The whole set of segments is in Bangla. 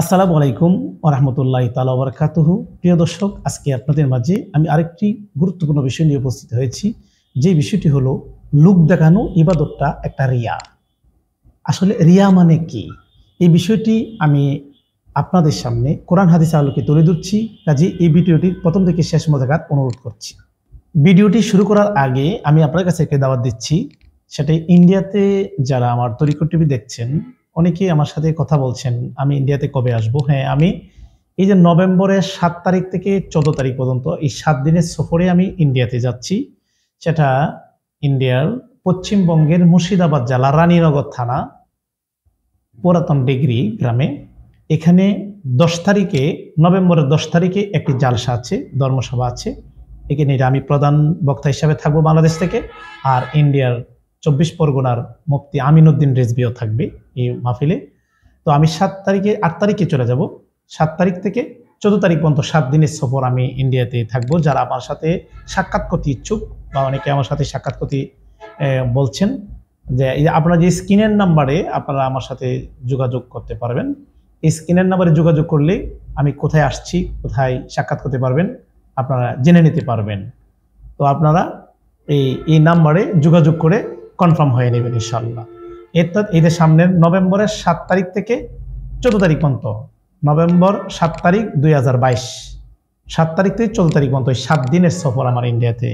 আসসালামু আলাইকুম আহমতুল্লাহ তালা বরকাতহ প্রিয় দর্শক আজকে আপনাদের মাঝে আমি আরেকটি গুরুত্বপূর্ণ বিষয় নিয়ে উপস্থিত হয়েছি যে বিষয়টি হলো লুক দেখানো ইবাদতটা একটা রিয়া আসলে রিয়া মানে কি এই বিষয়টি আমি আপনাদের সামনে কোরআন হাদিস আলোকে তুলে ধরছি কাজে এই ভিডিওটির প্রথম থেকে শেষ দেখার অনুরোধ করছি ভিডিওটি শুরু করার আগে আমি আপনার কাছে একটা দাওয়াত দিচ্ছি সেটা ইন্ডিয়াতে যারা আমার তরিকট টিভি দেখছেন অনেকেই আমার সাথে কথা বলছেন আমি ইন্ডিয়াতে কবে আসব হ্যাঁ আমি এই যে নভেম্বরের সাত তারিখ থেকে চোদ্দ তারিখ পর্যন্ত এই সাত দিনের সফরে আমি ইন্ডিয়াতে যাচ্ছি সেটা ইন্ডিয়ার পশ্চিমবঙ্গের মুর্শিদাবাদ জেলা রানীনগর থানা পুরাতন ডিগ্রি গ্রামে এখানে দশ তারিখে নভেম্বরের দশ তারিখে একটি জালসা আছে ধর্মসভা আছে এখানে আমি প্রধান বক্তা হিসাবে থাকবো বাংলাদেশ থেকে আর ইন্ডিয়ার চব্বিশ পরগনার মুফতি আমিনুদ্দিন রেজবিও থাকবে এই মাহফিলে তো আমি সাত তারিখে আট তারিখে চলে যাব সাত তারিখ থেকে চোদ্দ তারিখ পর্যন্ত সাত দিনের সফর আমি ইন্ডিয়াতে থাকবো যারা আমার সাথে সাক্ষাৎ করতে ইচ্ছুক বা অনেকে আমার সাথে সাক্ষাৎ করতে বলছেন যে আপনার যে স্ক্রিনের নাম্বারে আপনারা আমার সাথে যোগাযোগ করতে পারবেন এই স্ক্রিনের নাম্বারে যোগাযোগ করলে আমি কোথায় আসছি কোথায় সাক্ষাৎ করতে পারবেন আপনারা জেনে নিতে পারবেন তো আপনারা এই এই নাম্বারে যোগাযোগ করে কনফার্ম হয়ে নেবেন ইনশাল্লাহ এরপর এদের সামনের নভেম্বরের সাত তারিখ থেকে চোদ্দ তারিখ পর্যন্ত নভেম্বর সাত তারিখ দুই হাজার বাইশ সাত তারিখ থেকে চোদ্দ তারিখ পর্যন্ত সাত দিনের সফর আমার ইন্ডিয়াতে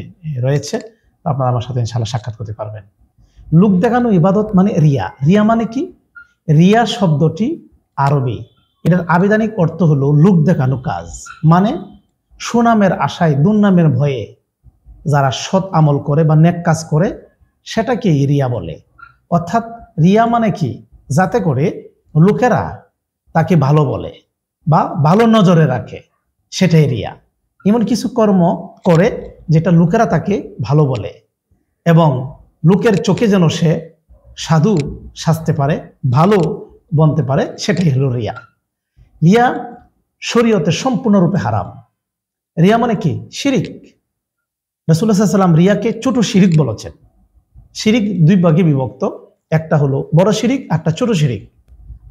রয়েছে আপনারা আমার সাথে ইনশাল্লাহ সাক্ষাৎ করতে পারবেন লুক দেখানো ইবাদত মানে রিয়া রিয়া মানে কি রিয়া শব্দটি আরবি এটার আবেদানিক অর্থ হলো লুক দেখানো কাজ মানে সুনামের আশায় দুর্নামের ভয়ে যারা সৎ আমল করে বা নেক কাজ করে সেটাকে রিয়া বলে অর্থাৎ রিয়া মানে কি যাতে করে লোকেরা তাকে ভালো বলে বা ভালো নজরে রাখে সেটাই রিয়া এমন কিছু কর্ম করে যেটা লোকেরা তাকে ভালো বলে এবং লোকের চোখে যেন সে সাধু সাজতে পারে ভালো বনতে পারে সেটাই হলো রিয়া রিয়া শরীয়তে সম্পূর্ণরূপে হারাম রিয়া মানে কি শিরিক রসুল্লাহ সাল্লাম রিয়াকে ছোট শিরিক বলেছেন শিরিক দুই ভাগে বিভক্ত একটা হলো বড় শিরিক একটা ছোট শিরিক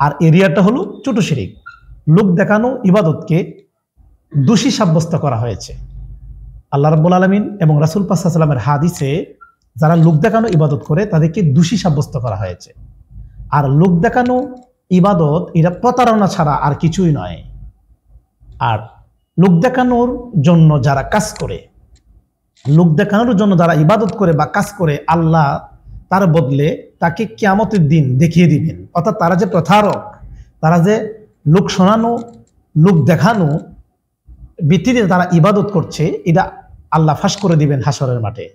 আর এরিয়াটা হলো ছোট শিরিক লোক দেখানো ইবাদতকে দোষী সাব্যস্ত করা হয়েছে আল্লাহ রাব্বুল আলমিন এবং রাসুল পাসাল্লামের হাদিসে যারা লোক দেখানো ইবাদত করে তাদেরকে দোষী সাব্যস্ত করা হয়েছে আর লোক দেখানো ইবাদত এটা প্রতারণা ছাড়া আর কিছুই নয় আর লোক দেখানোর জন্য যারা কাজ করে লোক দেখানোর জন্য যারা ইবাদত করে বা কাজ করে আল্লাহ তার বদলে তাকে কেয়ামতের দিন দেখিয়ে দিবেন অর্থাৎ তারা যে প্রথারক তারা যে লোক শোনানো লোক দেখানো ভিত্তিতে তারা ইবাদত করছে এটা আল্লাহ ফাঁস করে দিবেন হাসরের মাঠে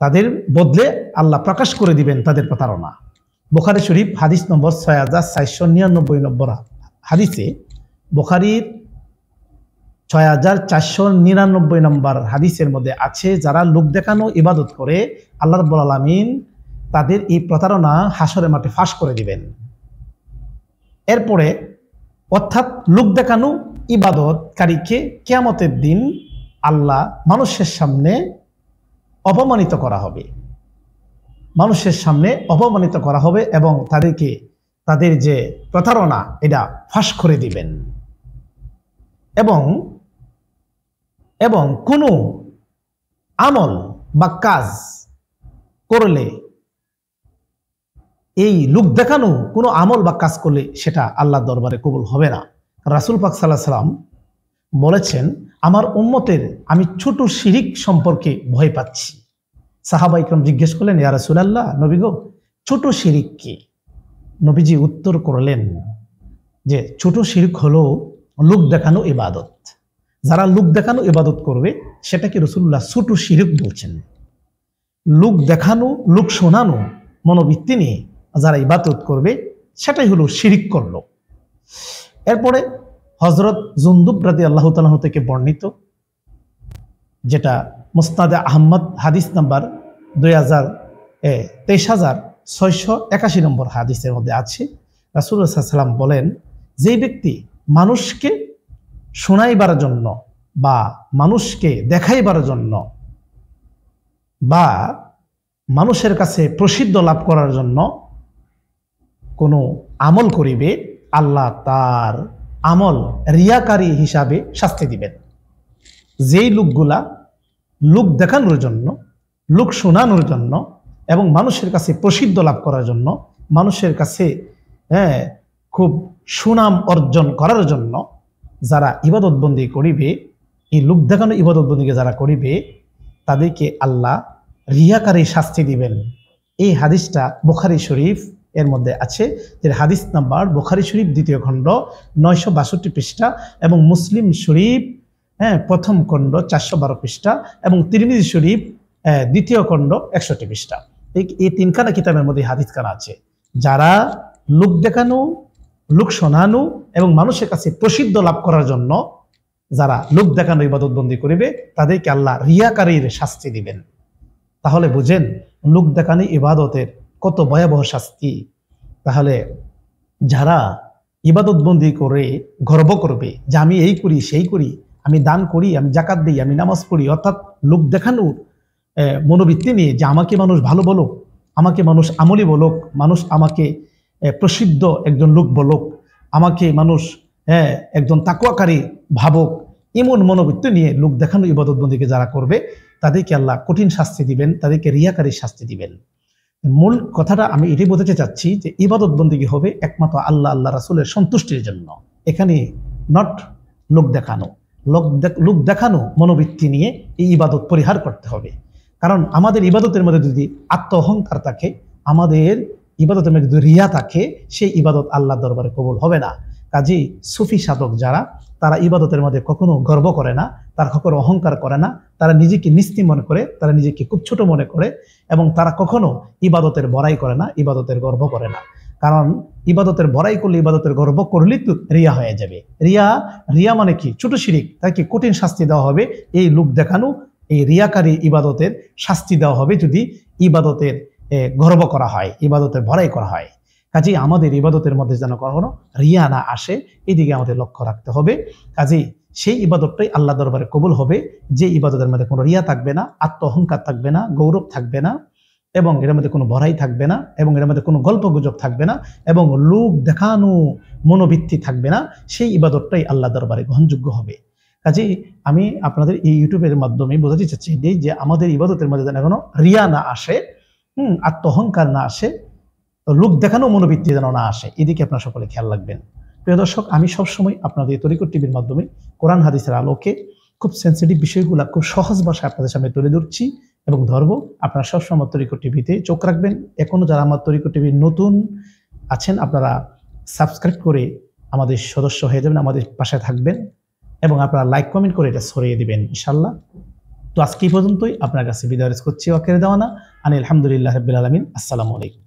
তাদের বদলে আল্লাহ প্রকাশ করে দিবেন তাদের প্রতারণা বোখারি শরীফ হাদিস নম্বর ছয় হাজার চারশো নিরানব্বই নম্বর হাদিসে বোখারির ছয় হাজার চারশো নিরানব্বই নম্বর হাদিসের মধ্যে আছে যারা লোক দেখানো ইবাদত করে আল্লাহ রব্বুল আলমিন তাদের এই প্রতারণা হাসরে মাঠে ফাঁস করে দিবেন এরপরে অর্থাৎ লোক দেখানো ইবাদতকারীকে কেয়ামতের দিন আল্লাহ মানুষের সামনে অপমানিত করা হবে মানুষের সামনে অপমানিত করা হবে এবং তাদেরকে তাদের যে প্রতারণা এটা ফাঁস করে দিবেন এবং এবং কোনো আমল বা কাজ করলে এই লুক দেখানো কোনো আমল বা কাজ করলে সেটা আল্লাহ দরবারে কবুল হবে না রাসুল পাক সাল্লাহ সাল্লাম বলেছেন আমার উন্মতের আমি ছোট শিরিক সম্পর্কে ভয় পাচ্ছি সাহাবা ইকরম জিজ্ঞেস করলেন ইয়া রাসুল নবী গো ছোট শিরিক কি নবীজি উত্তর করলেন যে ছোট শিরিক হলো লোক দেখানো ইবাদত যারা লুক দেখানো ইবাদত করবে সেটাকে রসুল্লাহ ছোট শিরিক বলছেন লুক দেখানো লুক শোনানো মনোবৃত্তি নিয়ে যারা ইবাদত করবে সেটাই হলো শিরিক করল এরপরে হজরত জুন্দুব রাজি আল্লাহ তালাহ থেকে বর্ণিত যেটা মোস্তাদে আহম্মদ হাদিস নাম্বার দুই হাজার তেইশ হাজার ছয়শো একাশি নম্বর হাদিসের মধ্যে আছে রাসুল্লাহ সাল্লাম বলেন যেই ব্যক্তি মানুষকে শোনাইবার জন্য বা মানুষকে দেখাইবার জন্য বা মানুষের কাছে প্রসিদ্ধ লাভ করার জন্য কোনো আমল করিবে আল্লাহ তার আমল রিয়াকারী হিসাবে শাস্তি দিবেন যেই লোকগুলা লোক দেখানোর জন্য লোক শোনানোর জন্য এবং মানুষের কাছে প্রসিদ্ধ লাভ করার জন্য মানুষের কাছে হ্যাঁ খুব সুনাম অর্জন করার জন্য যারা ইবাদতবন্দি করিবে এই লোক দেখানো ইবাদতবন্দিকে যারা করিবে তাদেরকে আল্লাহ রিয়াকারী শাস্তি দিবেন এই হাদিসটা বোখারি শরীফ এর মধ্যে আছে যে হাদিস নাম্বার বোখারি শরীফ দ্বিতীয় খণ্ড নয়শো বাষট্টি পৃষ্ঠা এবং মুসলিম শরীফ হ্যাঁ প্রথম খণ্ড চারশো বারো পৃষ্ঠা এবং তিরমিজি শরীফ দ্বিতীয় খণ্ড একষট্টি পৃষ্ঠা এই তিনখানা কিতাবের মধ্যে হাদিসখানা আছে যারা লোক দেখানো লোক শোনানো এবং মানুষের কাছে প্রসিদ্ধ লাভ করার জন্য যারা লোক দেখানো ইবাদতবন্দি করিবে তাদেরকে আল্লাহ রিয়াকারীর শাস্তি দিবেন তাহলে বুঝেন লোক দেখানো ইবাদতের কত ভয়াবহ শাস্তি তাহলে যারা ইবাদতবন্দি করে গর্ব করবে যে আমি এই করি সেই করি আমি দান করি আমি জাকাত দিই আমি নামাজ পড়ি অর্থাৎ লোক দেখানোর মনোবৃত্তি নিয়ে যে আমাকে মানুষ ভালো বলুক আমাকে মানুষ আমলি বলুক মানুষ আমাকে প্রসিদ্ধ একজন লোক বলক আমাকে মানুষ হ্যাঁ একজন তাকুয়াকারী ভাবক এমন মনোবৃত্ত নিয়ে লোক দেখানো ইবাদতবন্দিকে যারা করবে তাদেরকে আল্লাহ কঠিন শাস্তি দিবেন তাদেরকে রিয়াকারী শাস্তি দিবেন মূল কথাটা আমি এটাই বোঝাতে চাচ্ছি যে ইবাদতবন্দিকে হবে একমাত্র আল্লাহ আল্লাহ রাসুলের সন্তুষ্টির জন্য এখানে নট লোক দেখানো লোক লোক দেখানো মনোবৃত্তি নিয়ে এই ইবাদত পরিহার করতে হবে কারণ আমাদের ইবাদতের মধ্যে যদি আত্ম অহংকার থাকে আমাদের ইবাদতের মধ্যে যদি রিয়া থাকে সেই ইবাদত আল্লাহ দরবারে কবুল হবে না কাজেই সুফি সাধক যারা তারা ইবাদতের মধ্যে কখনো গর্ব করে না তারা কখনো অহংকার করে না তারা নিজেকে নিস্তি মনে করে তারা নিজেকে খুব ছোট মনে করে এবং তারা কখনো ইবাদতের বড়াই করে না ইবাদতের গর্ব করে না কারণ ইবাদতের বড়াই করলে ইবাদতের গর্ব করলে তো রিয়া হয়ে যাবে রিয়া রিয়া মানে কি ছোট শিরিক তাকে কঠিন শাস্তি দেওয়া হবে এই লোক দেখানো এই রিয়াকারী ইবাদতের শাস্তি দেওয়া হবে যদি ইবাদতের গর্ব করা হয় ইবাদতের ভরাই করা হয় কাজেই আমাদের ইবাদতের মধ্যে যেন কখনো রিয়া না আসে এদিকে আমাদের লক্ষ্য রাখতে হবে কাজেই সেই ইবাদতটাই আল্লাহ দরবারে কবুল হবে যে ইবাদতের মধ্যে কোনো রিয়া থাকবে না আত্ম অহংকার থাকবে না গৌরব থাকবে না এবং এর মধ্যে কোনো ভরাই থাকবে না এবং এর মধ্যে কোনো গল্প গুজব থাকবে না এবং লোক দেখানো মনোবৃত্তি থাকবে না সেই ইবাদতটাই আল্লাহ দরবারে গ্রহণযোগ্য হবে কাজেই আমি আপনাদের এই ইউটিউবের মাধ্যমে বোঝাতে চাচ্ছি যে আমাদের ইবাদতের মধ্যে যেন এখনো রিয়া না আসে হুম আত্মহংকার না আসে লোক দেখানো মনোবৃত্তি যেন না আসে এদিকে আপনার সকলে খেয়াল রাখবেন প্রিয় দর্শক আমি সবসময় আপনাদের তরিকর টিভির মাধ্যমে কোরআন হাদিসের আলোকে খুব সেন্সিটিভ বিষয়গুলো খুব সহজ ভাষায় আপনাদের সামনে তুলে ধরছি এবং ধর্ম আপনারা সবসময় আমার তরিকর টিভিতে চোখ রাখবেন এখনও যারা আমার তরিকর টিভির নতুন আছেন আপনারা সাবস্ক্রাইব করে আমাদের সদস্য হয়ে যাবেন আমাদের পাশে থাকবেন এবং আপনারা লাইক কমেন্ট করে এটা সরিয়ে দেবেন ইনশাল্লাহ তো আজকে পর্যন্তই আপনার কাছে বিদায় করছি ওয়াকের দেওয়ানা আনি আলহামদুলিল্লাহ রবিল আলমিন আসসালামু আলাইকুম